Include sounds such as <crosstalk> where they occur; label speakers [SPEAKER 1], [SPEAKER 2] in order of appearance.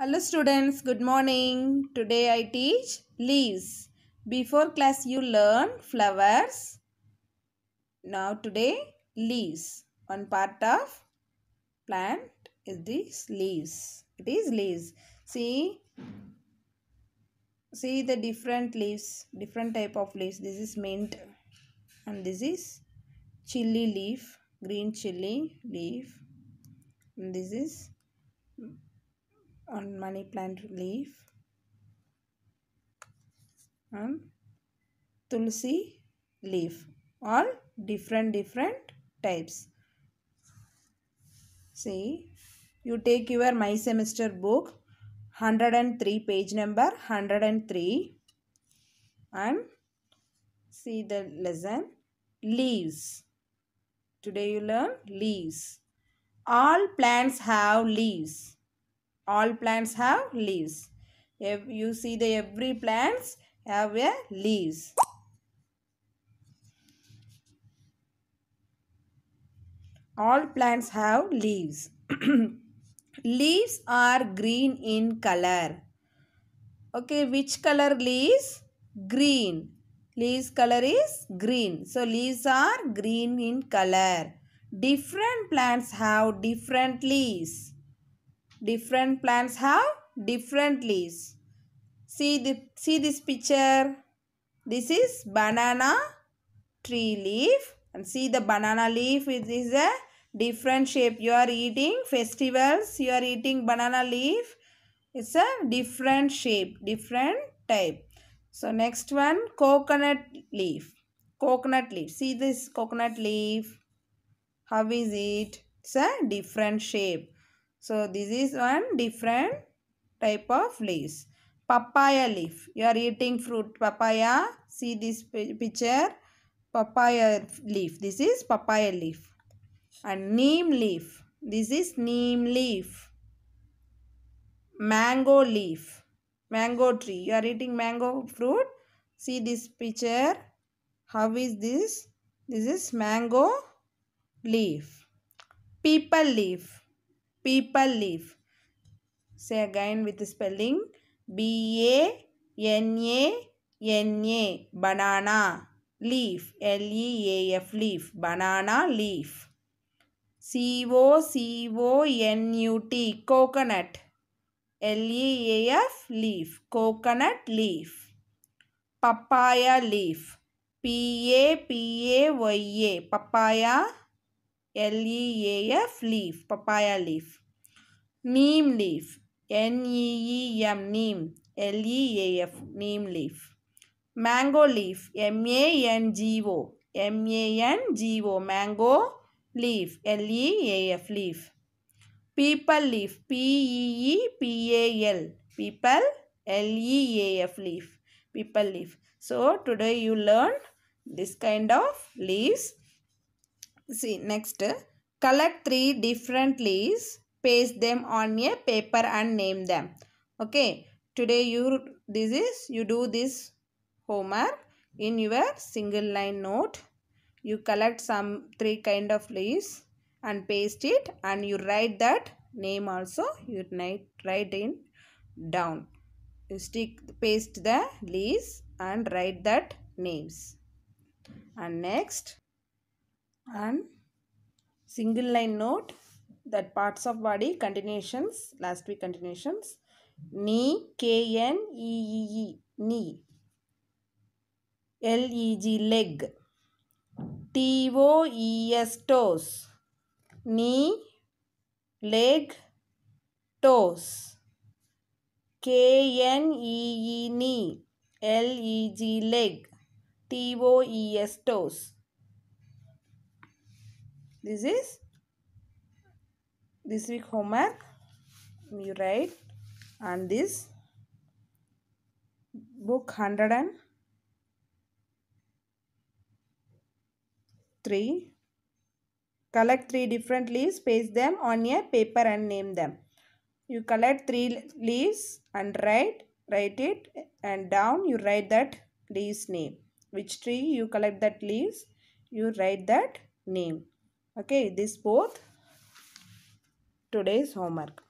[SPEAKER 1] Hello students, good morning. Today I teach leaves. Before class you learn flowers. Now today leaves. One part of plant is these leaves. It is leaves. See, see the different leaves, different type of leaves. This is mint and this is chili leaf, green chili leaf. And this is on money plant leaf and tulsi leaf all different different types see you take your my semester book 103 page number 103 and see the lesson leaves today you learn leaves all plants have leaves all plants have leaves. If you see the every plants have a leaves. All plants have leaves. <clears throat> leaves are green in color. Okay, which color leaves? Green. Leaves color is green. So, leaves are green in color. Different plants have different leaves. Different plants have different leaves. See, the, see this picture. This is banana tree leaf. And see the banana leaf It is is a different shape. You are eating festivals. You are eating banana leaf. It's a different shape, different type. So next one, coconut leaf. Coconut leaf. See this coconut leaf. How is it? It's a different shape. So this is one different type of leaves. Papaya leaf. You are eating fruit papaya. See this picture. Papaya leaf. This is papaya leaf. And neem leaf. This is neem leaf. Mango leaf. Mango tree. You are eating mango fruit. See this picture. How is this? This is mango leaf. People leaf people leaf. Say again with the spelling B-A-N-A-N-A banana leaf L-E-A-F leaf banana leaf. C-O-C-O-N-U-T coconut L-E-A-F leaf coconut leaf. Papaya leaf P-A-P-A-Y-A papaya L-E-A-F, leaf, papaya leaf. Neem leaf, N-E-E-M, neem, L-E-A-F, neem leaf. Mango leaf, M-A-N-G-O, M-A-N-G-O, mango leaf, L-E-A-F, leaf. People leaf, P-E-E-P-A-L, people, L-E-A-F, leaf, people leaf. So, today you learned this kind of leaves. See next collect three different leaves paste them on a paper and name them. Okay. Today you this is you do this homework in your single line note. You collect some three kind of leaves and paste it and you write that name also you write, write in down. You stick paste the leaves and write that names. And next and single line note that parts of body continuations last week continuations knee k n e e e knee l e g leg t o e s toes knee leg toes k n e e knee l e g leg t o e s toes this is this week homework. You write and this book 103 collect three different leaves paste them on a paper and name them you collect three leaves and write write it and down you write that leaves name which tree you collect that leaves you write that name okay this both today's homework